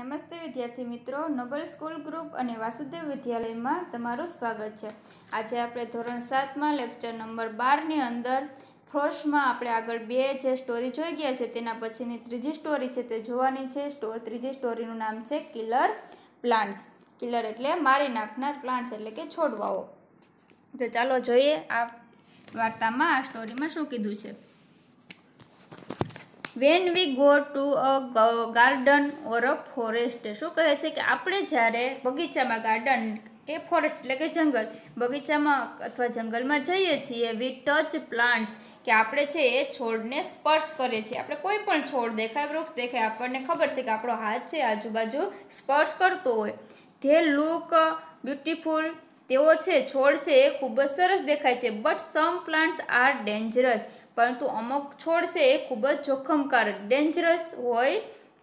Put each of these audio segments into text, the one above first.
નમસ્તે વિદ્યાર્થી મિત્રો નોબલ સ્કૂલ ગ્રુપ અને વાસુદેવ વિદ્યાલયમાં તમારું સ્વાગત છે આજે આપણે ધોરણ સાતમાં લેક્ચર નંબર બારની અંદર ફ્રોશમાં આપણે આગળ બે જે સ્ટોરી જોઈ ગયા છે તેના પછીની ત્રીજી સ્ટોરી છે તે જોવાની છે સ્ટોર ત્રીજી સ્ટોરીનું નામ છે કિલર પ્લાન્ટ્સ કિલર એટલે મારી નાખનાર પ્લાન્ટ્સ એટલે કે છોડવાઓ તો ચાલો જોઈએ આ વાર્તામાં આ સ્ટોરીમાં શું કીધું છે when we go to a garden or a forest શું કહે છે કે આપણે જ્યારે બગીચામાં ગાર્ડન કે ફોરેસ્ટ એટલે કે જંગલ બગીચામાં અથવા જંગલમાં જઈએ છીએ વી ટચ પ્લાન્ટ્સ કે આપણે છે એ છોડને સ્પર્શ કરીએ છીએ આપણે કોઈ પણ છોડ દેખાય વૃક્ષ દેખાય આપણને ખબર છે કે આપણો હાથ છે આજુબાજુ સ્પર્શ કરતો હોય ધે લુક બ્યુટીફુલ તેઓ છે છોડ છે એ ખૂબ જ સરસ દેખાય છે but some plants are dangerous પરંતુ અમુક છોડ છે એ ખૂબ જ જોખમકારક ડેન્જરસ હોય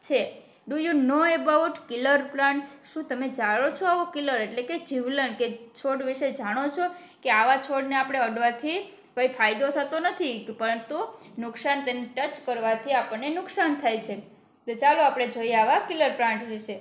છે do you know about killer plants શું તમે જાણો છો આવો કિલર એટલે કે જીવલન કે છોડ વિશે જાણો છો કે આવા છોડને આપણે અડવાથી કંઈ ફાયદો થતો નથી પરંતુ નુકસાન તેને ટચ કરવાથી આપણને નુકસાન થાય છે તો ચાલો આપણે જોઈએ આવા કિલર પ્લાન્ટ વિશે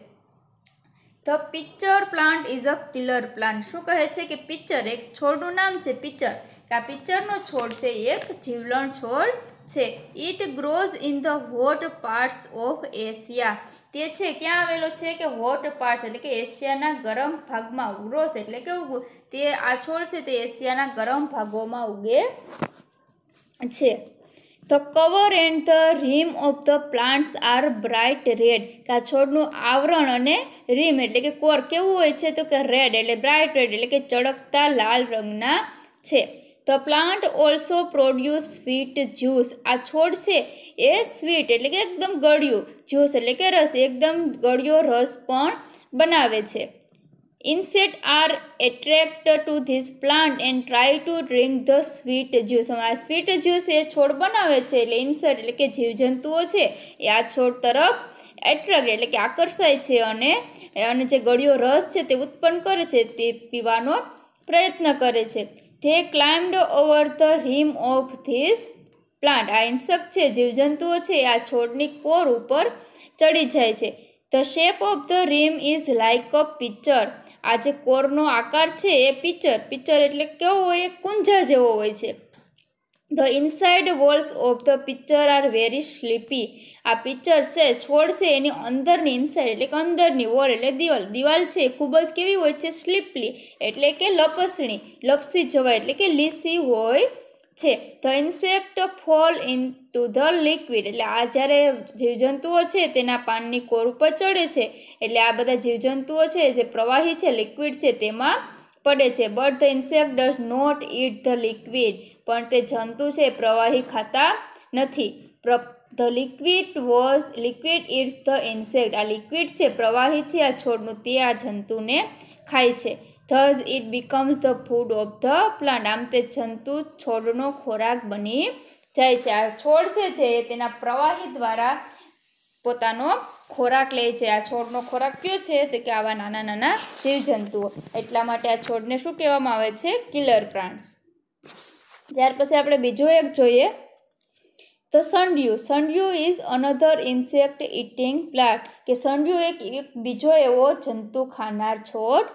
the picture plant is a killer plant શું કહે છે કે પિક્ચર એક છોડનું નામ છે પિક્ચર કે પિક્ચરનો છોડ છે એક જીવલણ છોડ છે it grows in the hot parts of Asia તે છે ક્યાં આવેલો છે કે હોટ પાર્ટ્સ એટલે કે એશિયાના ગરમ ભાગમાં ઉગ્રોસ એટલે કે ઉગવું તે આ છોડ છે તે એશિયાના ગરમ ભાગોમાં ઉગે છે the cover and the rim of the plants are bright red કે આ છોડનું આવરણ અને રીમ એટલે કે કોર કેવું હોય છે તો કે રેડ એટલે બ્રાઇટ રેડ એટલે કે ચળકતા લાલ રંગના છે the plant also produce sweet juice આ છોડ છે એ સ્વીટ એટલે કે એકદમ ગળ્યું જ્યુસ એટલે કે રસ એકદમ ગળ્યો રસ પણ બનાવે છે insect are attract to this plant and try to drink the sweet juice આ સ્વીટ જ્યુસ એ છોડ બનાવે છે એટલે ઇન્સેટ એટલે કે જીવજંતુઓ છે એ આ છોડ તરફ એટ્રેક્ટ એટલે કે આકર્ષાય છે અને અને જે ગળ્યો રસ છે તે ઉત્પન્ન કરે છે તે પીવાનો પ્રયત્ન કરે છે they climbed over the rim of this plant આ ઇન્સેક્ટ છે જીવજંતુઓ છે આ છોડની કોર ઉપર ચડી જાય છે the shape of the rim is like a picture આ જે કોરનો આકાર છે એ પિક્ચર પિક્ચર એટલે કેવો હોય એ કુંજા જેવો હોય છે the inside walls of the picture are very slippery આ પિક્ચર છે છોડ છે એની અંદરની ઇનસાઇડ એટલે કે અંદરની વોલ એટલે દિવાલ દિવાલ છે ખૂબ જ કેવી હોય છે સ્લીપલી એટલે કે લપસણી લપસી જવાય એટલે કે લીસી હોય છે the insect fall into the liquid એટલે આ જ્યારે જીવજંતુઓ છે તેના પાનની કોર ઉપર ચડે છે એટલે આ બધા જીવજંતુઓ છે જે પ્રવાહી છે લિક્વિડ છે તેમાં પડે છે but the insect does not eat the liquid પણ તે જંતુ છે પ્રવાહી ખાતા નથી the liquid was liquid eats the insect આ લિક્વિડ છે પ્રવાહી છે આ છોડનું તે આ જંતુને ખાય છે thus it becomes the food of the plant આમ તે જંતુ છોડનો ખોરાક બની જાય છે આ છોડ છે જે તેના પ્રવાહી દ્વારા પોતાનો ખોરાક લે છે આ છોડનો ખોરાક કયો છે તો કે આવા નાના નાના જીવજંતુઓ એટલા માટે આ છોડને શું કહેવામાં આવે છે કિલર પ્લાન્ટ્સ જ્યાર પછી આપણે બીજો એક જોઈએ તો sundew sundew is another insect eating plant કે સંડ્યુ એક બીજો એવો જંતુ ખાનાર છોડ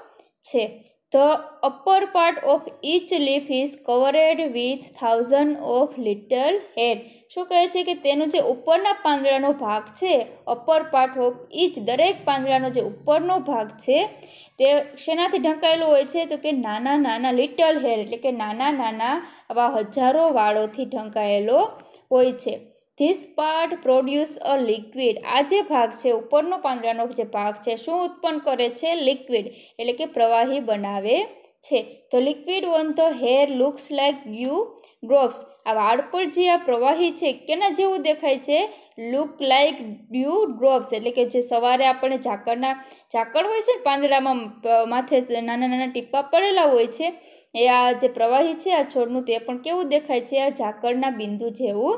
છે The upper part of each leaf is covered with thousand of little head. શું કહે છે કે તેનો જે ઉપરના પાંદડાનો ભાગ છે અપર પાર્ટ ઓફ ઈચ દરેક પાંદડાનો જે ઉપરનો ભાગ છે તે શેનાથી ઢંકાયેલો હોય છે તો કે નાના નાના લિટલ હેર એટલે કે નાના નાના આવા હજારો વાળોથી ઢંકાયેલો હોય છે this part produce a liquid આ જે ભાગ છે ઉપરનો પાંદડાનો જે ભાગ છે શું ઉત્પન્ન કરે છે લિક્વિડ એટલે કે પ્રવાહી બનાવે છે તો liquid on the hair looks like dew drops આ વાળ પર જે આ પ્રવાહી છે કેના જેવું દેખાય છે લુક લાઇક ડ્યુ ડ્રોપ્સ એટલે કે જે સવારે આપણે ઝાકળના ઝાકળ હોય છે પાંદડામાં માથે નાના નાના ટીપા પડેલા હોય છે એ આ જે પ્રવાહી છે આ છોડનું તે પણ કેવું દેખાય છે આ ઝાકળના બિંદુ જેવું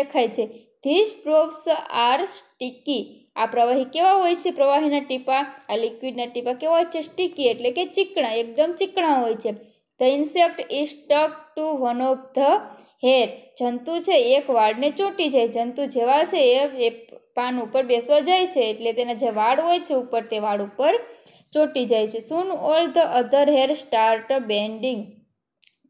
દેખાય છે ધીસ ડ્રોપ્સ આર સ્ટીકી આ પ્રવાહી કેવા હોય છે પ્રવાહીના ટીપા આ લિક્વિડના ટીપા કેવા હોય છે સ્ટીકી એટલે કે ચીકણા એકદમ ચીકણા હોય છે the insect is stuck to one of the hair જંતુ છે એક વાળને ચોંટી જાય જંતુ જેવા છે એ પાન ઉપર બેસવા જાય છે એટલે તેના જે વાળ હોય છે ઉપર તે વાળ ઉપર ચોંટી જાય છે soon all the other hair start bending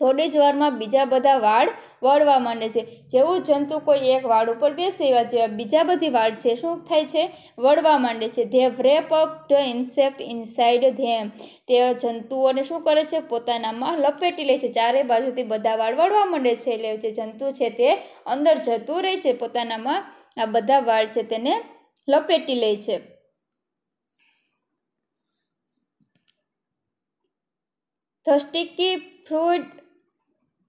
થોડી જ વારમાં બીજા બધા વાળ વળવા માંડે છે જેવું જંતુ કોઈ એક વાળ ઉપર બેસે એવા જેવા બીજા બધી વાળ છે શું થાય છે વળવા માંડે છે they wrap up the insect inside them તે જંતુઓને શું કરે છે પોતાનામાં લપેટી લે છે ચારે બાજુથી બધા વાળ વળવા માંડે છે એટલે જે જંતુ છે તે અંદર જતું રહે છે પોતાનામાં આ બધા વાળ છે તેને લપેટી લે છે the sticky fluid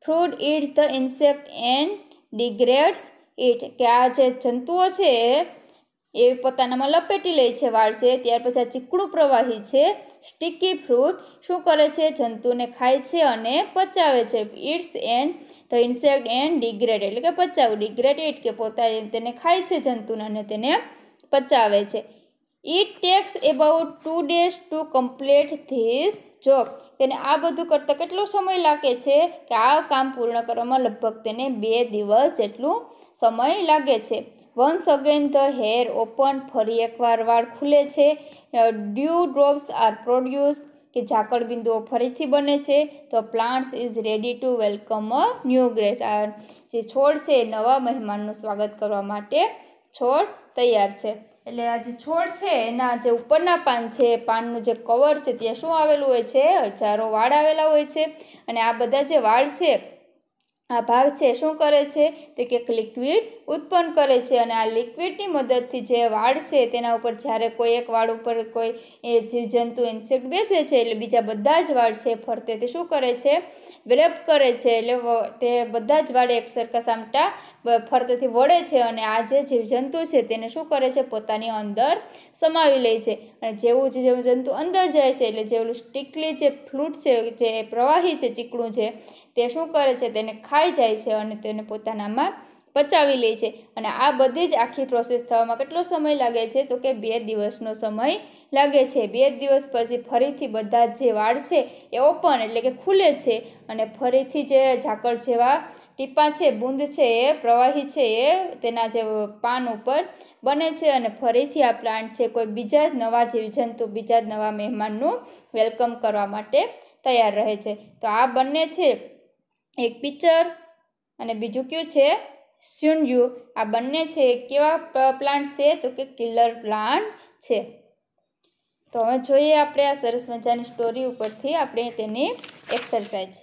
fluid eats the insect and degrades it કે આ જે જંતુઓ છે એ પોતાનામાં લપેટી લે છે વાળશે ત્યાર પછી આ ચીકણું પ્રવાહી છે સ્ટીકી ફ્રૂટ શું કરે છે જંતુને ખાય છે અને પચાવે છે eats and the insect and degrade એટલે કે પચાવ ડિગ્રેડ ઇટ કે પોતાને તેને ખાય છે જંતુને અને તેને પચાવે છે it takes about two days to complete this job તેને આ બધું કરતાં કેટલો સમય લાગે છે કે આ કામ પૂર્ણ કરવામાં લગભગ તેને બે દિવસ જેટલું સમય લાગે છે once again the hair open ફરી એકવાર વાળ ખુલે છે ડ્યુ ડ્રોપ્સ આર પ્રોડ્યુસ કે ઝાકળ બિંદુઓ ફરીથી બને છે તો plants is ready to welcome a new ગ્રેસ આ જે છોડ છે એ નવા મહેમાનનું સ્વાગત કરવા માટે છોડ તૈયાર છે એટલે આ જે છોડ છે એના જે ઉપરના પાન છે પાનનું જે કવર છે ત્યાં શું આવેલું હોય છે હજારો વાળ આવેલા હોય છે અને આ બધા જે વાળ છે આ ભાગ છે શું કરે છે તો કે લિક્વિડ ઉત્પન્ન કરે છે અને આ લિક્વિડની મદદથી જે વાળ છે તેના ઉપર જ્યારે કોઈ એક વાળ ઉપર કોઈ એ જીવજંતુ ઇન્સેક્ટ બેસે છે એટલે બીજા બધા જ વાળ છે ફરતે તે શું કરે છે વેપ કરે છે એટલે તે બધા જ વાળ એક સરખા સામટા ફરતેથી વળે છે અને આ જે જીવજંતુ છે તેને શું કરે છે પોતાની અંદર સમાવી લે છે અને જેવું જીવજંતુ અંદર જાય છે એટલે જેવું સ્ટીકલી જે ફ્લૂટ છે જે પ્રવાહી છે ચીકણું છે તે શું કરે છે તેને ખાઈ જાય છે અને તેને પોતાનામાં પચાવી લે છે અને આ બધી જ આખી પ્રોસેસ થવામાં કેટલો સમય લાગે છે તો કે બે દિવસનો સમય લાગે છે બે દિવસ પછી ફરીથી બધા જે વાળ છે એ ઓપન એટલે કે ખુલે છે અને ફરીથી જે ઝાકળ જેવા ટીપાં છે બૂંદ છે એ પ્રવાહી છે એ તેના જે પાન ઉપર બને છે અને ફરીથી આ પ્લાન્ટ છે કોઈ બીજા જ નવા જીવજંતુ બીજા જ નવા મહેમાનનું વેલકમ કરવા માટે તૈયાર રહે છે તો આ બંને છે એક પિક્ચર અને બીજું કયું છે સ્યુનયુ આ બંને છે કેવા પ્લાન્ટ છે તો કે કિલર પ્લાન્ટ છે તો હવે જોઈએ આપણે આ સરસ મજાની સ્ટોરી ઉપરથી આપણે તેની એક્સરસાઇઝ